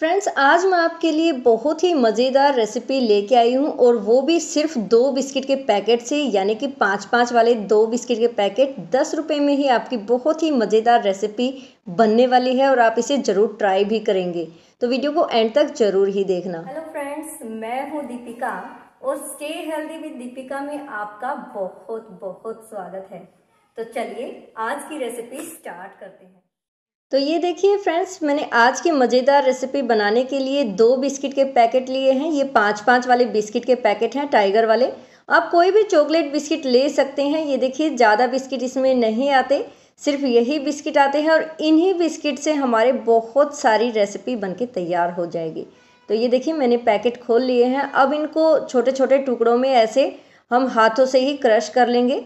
friends आज मैं आपके लिए बहुत ही मज़ेदार रेसिपी लेके आई हूँ और वो भी सिर्फ दो बिस्किट के पैकेट से यानी कि पाँच पाँच वाले दो बिस्किट के पैकेट दस रुपये में ही आपकी बहुत ही मज़ेदार रेसिपी बनने वाली है और आप इसे ज़रूर ट्राई भी करेंगे तो वीडियो को एंड तक ज़रूर ही देखना हेलो फ्रेंड्स मैं हूँ दीपिका और स्टे हेल्दी विद दीपिका में आपका बहुत बहुत स्वागत है तो चलिए आज की रेसिपी स्टार्ट करते हैं तो ये देखिए फ्रेंड्स मैंने आज की मज़ेदार रेसिपी बनाने के लिए दो बिस्किट के पैकेट लिए हैं ये पाँच पाँच वाले बिस्किट के पैकेट हैं टाइगर वाले आप कोई भी चॉकलेट बिस्किट ले सकते हैं ये देखिए ज़्यादा बिस्किट इसमें नहीं आते सिर्फ यही बिस्किट आते हैं और इन्हीं बिस्किट से हमारे बहुत सारी रेसिपी बन तैयार हो जाएगी तो ये देखिए मैंने पैकेट खोल लिए हैं अब इनको छोटे छोटे टुकड़ों में ऐसे हम हाथों से ही क्रश कर लेंगे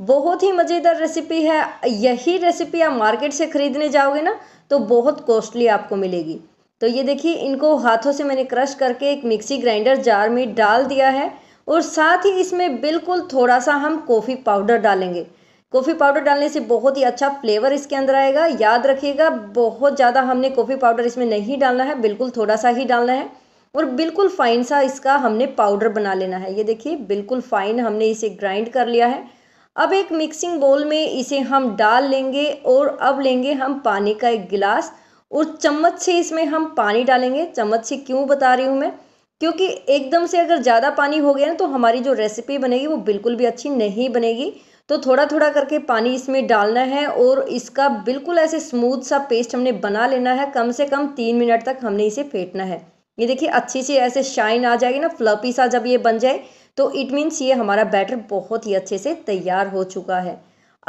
बहुत ही मज़ेदार रेसिपी है यही रेसिपी आप मार्केट से ख़रीदने जाओगे ना तो बहुत कॉस्टली आपको मिलेगी तो ये देखिए इनको हाथों से मैंने क्रश करके एक मिक्सी ग्राइंडर जार में डाल दिया है और साथ ही इसमें बिल्कुल थोड़ा सा हम कॉफ़ी पाउडर डालेंगे कॉफ़ी पाउडर डालने से बहुत ही अच्छा फ्लेवर इसके अंदर आएगा याद रखिएगा बहुत ज़्यादा हमने कॉफ़ी पाउडर इसमें नहीं डालना है बिल्कुल थोड़ा सा ही डालना है और बिल्कुल फाइन सा इसका हमने पाउडर बना लेना है ये देखिए बिल्कुल फाइन हमने इसे ग्राइंड कर लिया है अब एक मिक्सिंग बोल में इसे हम डाल लेंगे और अब लेंगे हम पानी का एक गिलास और चम्मच से इसमें हम पानी डालेंगे चम्मच से क्यों बता रही हूँ मैं क्योंकि एकदम से अगर ज़्यादा पानी हो गया ना तो हमारी जो रेसिपी बनेगी वो बिल्कुल भी अच्छी नहीं बनेगी तो थोड़ा थोड़ा करके पानी इसमें डालना है और इसका बिल्कुल ऐसे स्मूथ सा पेस्ट हमने बना लेना है कम से कम तीन मिनट तक हमने इसे फेंटना है ये देखिए अच्छी सी ऐसे शाइन आ जाएगी ना फ्लपी सा जब ये बन जाए तो इट मीन्स ये हमारा बैटर बहुत ही अच्छे से तैयार हो चुका है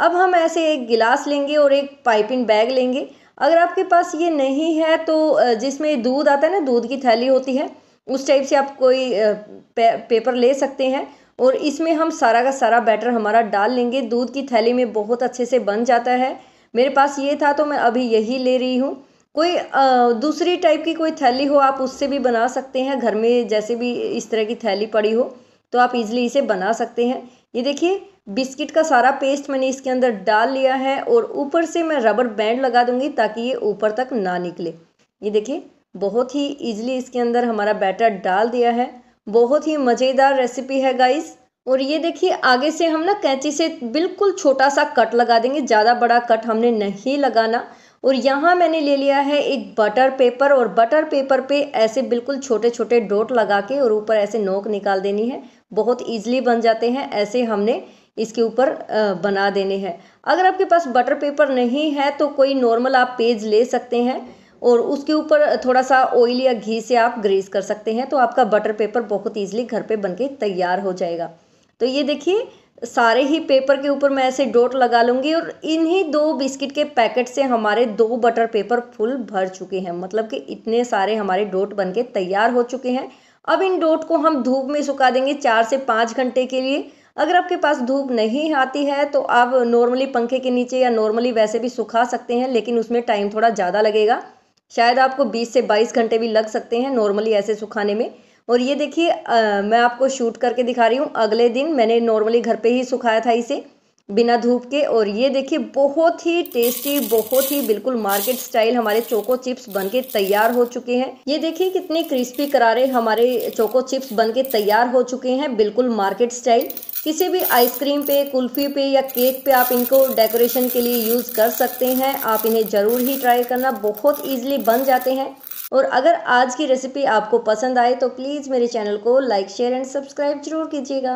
अब हम ऐसे एक गिलास लेंगे और एक पाइपिंग बैग लेंगे अगर आपके पास ये नहीं है तो जिसमें दूध आता है ना दूध की थैली होती है उस टाइप से आप कोई पे, पेपर ले सकते हैं और इसमें हम सारा का सारा बैटर हमारा डाल लेंगे दूध की थैली में बहुत अच्छे से बन जाता है मेरे पास ये था तो मैं अभी यही ले रही हूँ कोई दूसरी टाइप की कोई थैली हो आप उससे भी बना सकते हैं घर में जैसे भी इस तरह की थैली पड़ी हो तो आप इजीली इसे बना सकते हैं ये देखिए बिस्किट का सारा पेस्ट मैंने इसके अंदर डाल लिया है और ऊपर से मैं रबर बैंड लगा दूंगी ताकि ये ऊपर तक ना निकले ये देखिए बहुत ही इजीली इसके अंदर हमारा बैटर डाल दिया है बहुत ही मज़ेदार रेसिपी है गाइस और ये देखिए आगे से हम ना कैंची से बिल्कुल छोटा सा कट लगा देंगे ज़्यादा बड़ा कट हमने नहीं लगाना और यहाँ मैंने ले लिया है एक बटर पेपर और बटर पेपर पे ऐसे बिल्कुल छोटे छोटे डोट लगा के और ऊपर ऐसे नोक निकाल देनी है बहुत ईजिली बन जाते हैं ऐसे हमने इसके ऊपर बना देने हैं अगर आपके पास बटर पेपर नहीं है तो कोई नॉर्मल आप पेज ले सकते हैं और उसके ऊपर थोड़ा सा ऑयल या घी से आप ग्रीस कर सकते हैं तो आपका बटर पेपर बहुत ईजिली घर पे बनके तैयार हो जाएगा तो ये देखिए सारे ही पेपर के ऊपर मैं ऐसे डोट लगा लूँगी और इन्हीं दो बिस्किट के पैकेट से हमारे दो बटर पेपर फुल भर चुके हैं मतलब कि इतने सारे हमारे डोट बन तैयार हो चुके हैं अब इन डोट को हम धूप में सुखा देंगे चार से पाँच घंटे के लिए अगर आपके पास धूप नहीं आती है तो आप नॉर्मली पंखे के नीचे या नॉर्मली वैसे भी सुखा सकते हैं लेकिन उसमें टाइम थोड़ा ज़्यादा लगेगा शायद आपको 20 से 22 घंटे भी लग सकते हैं नॉर्मली ऐसे सुखाने में और ये देखिए मैं आपको शूट करके दिखा रही हूँ अगले दिन मैंने नॉर्मली घर पे ही सुखाया था इसे बिना धूप के और ये देखिए बहुत ही टेस्टी बहुत ही बिल्कुल मार्केट स्टाइल हमारे चोको चिप्स बनके तैयार हो चुके हैं ये देखिए कितने क्रिस्पी करारे हमारे चोको चिप्स बनके तैयार हो चुके हैं बिल्कुल मार्केट स्टाइल किसी भी आइसक्रीम पे कुल्फी पे या केक पे आप इनको डेकोरेशन के लिए यूज़ कर सकते हैं आप इन्हें ज़रूर ही ट्राई करना बहुत ईजिली बन जाते हैं और अगर आज की रेसिपी आपको पसंद आए तो प्लीज़ मेरे चैनल को लाइक शेयर एंड सब्सक्राइब जरूर कीजिएगा